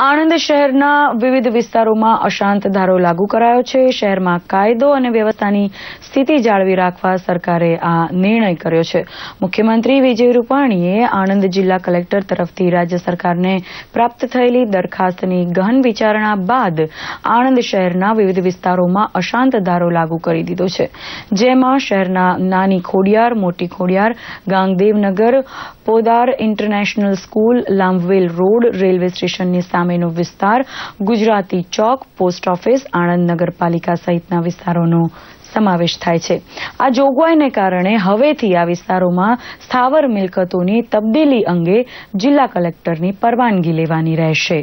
આણંદ શહેરના વિવિધ વિસ્તારોમાં અશાંત ધારો લાગુ કરાયો છે શહેરમાં કાયદો અને વ્યવસ્થાની સ્થિતિ જાળવી રાખવા સરકારે આ નિર્ણય કર્યો છે મુખ્યમંત્રી વિજય રૂપાણીએ આણંદ જિલ્લા કલેક્ટર તરફથી રાજ્ય સરકારને પ્રાપ્ત થયેલી દરખાસ્તની ગહન વિચારણા બાદ આણંદ શહેરના વિવિધ વિસ્તારોમાં અશાંત ધારો લાગુ કરી દીધો છે જેમાં શહેરના Nani Khodiyar Moti Khodiyar Gangdevnagar Podar International School Lambhvel road railway સ્ટેશનની સામે સામેનો વિસ્તાર ગુજરાતી ચોક પોસ્ટ ઓફિસ આણંદ નગરપાલિકા સહિતના વિસ્તારોનો સમાવેશ થાય છે આ જોગવાઈને કારણે હવેથી આ વિસ્તારોમાં સ્થાવર મિલકતોની તબદીલી અંગે જિલ્લા કલેક્ટરની પરવાનગી લેવાની રહેશે